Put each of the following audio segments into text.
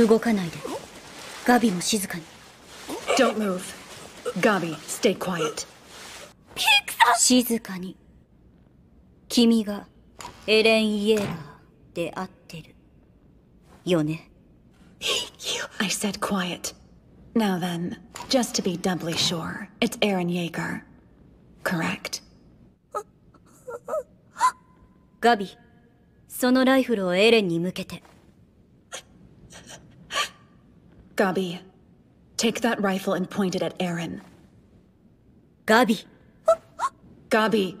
動かないでガビも静かに Don't move Gabi, stay quiet ピクさん静かに君がエレン・イエーラーで合ってるよね I said quiet Now then, just to be doubly sure, it's Aaron Yeager Correct? ガビそのライフルをエレンに向けて Gabi, take that rifle and point it at Aaron. Gabi. Gabi.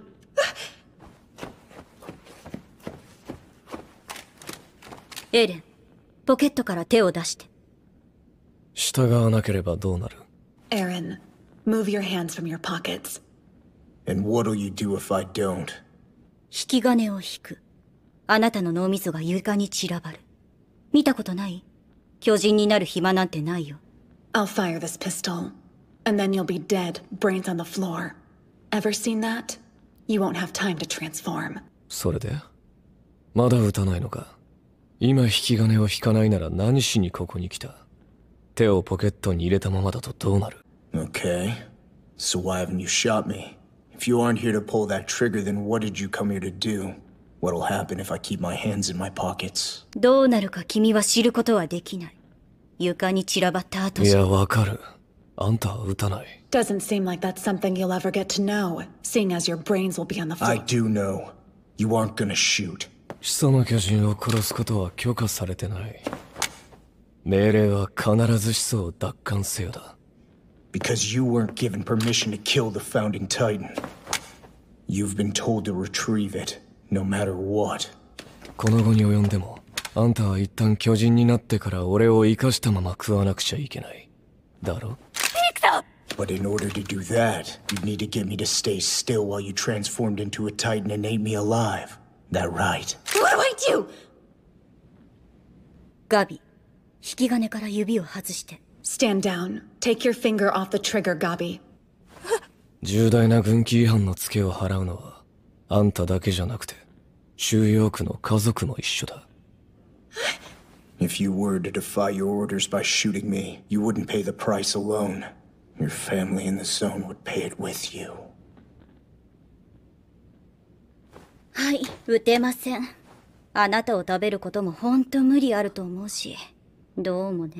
Eren, ポケットから手を出して。従わなければどうなる Aaron, move your hands from your pockets. And what'll you do if I don't? 引き金を引く。あなたの脳みそが床に散らばる。見たことない巨人になる暇なんてないよ。I'll fire this pistol, and then you'll be dead, brains on the floor. Ever seen that? You won't have time to transform. それでまだ撃たないのか今引き金を引かないなら何しにここに来た手をポケットに入れたままだとどうなる Okay. So why haven't you shot me? If you aren't here to pull that trigger, then what did you come here to do? What'll happen if I keep my hands in my pockets? どうなるか君は知ることはできない。床に散らばった後いや、わかる。あんたは撃たない。Doesn't seem like that's something you'll ever get to know, seeing as your brains will be on the floor. I do know. You aren't gonna shoot. Because you weren't given permission to kill the founding titan. You've been told to retrieve it. no matter what. この後に及んでも、あんたは一旦巨人になってから俺を生かしたまま食わなくちゃいけない。だろピクト But in order to do that, you'd need to get me to stay still while you transformed into a titan and ate me alive. That right? What do I do? ガビ、引き金から指を外して。Stand down. Take your finger off the trigger, ガビ。重大な軍規違反のツケを払うのは、あんただけじゃなくて、収容区の家族も一緒だ。If you were to defy your orders by shooting me, you wouldn't pay the price alone. Your family in the zone would pay it with you. はい、撃てません。あなたを食べることもほんと無理あると思うし、どうもね。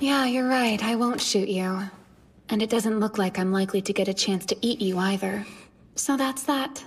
Yeah, you're right. I won't shoot you. And it doesn't look like I'm likely to get a chance to eat you either. So that's that.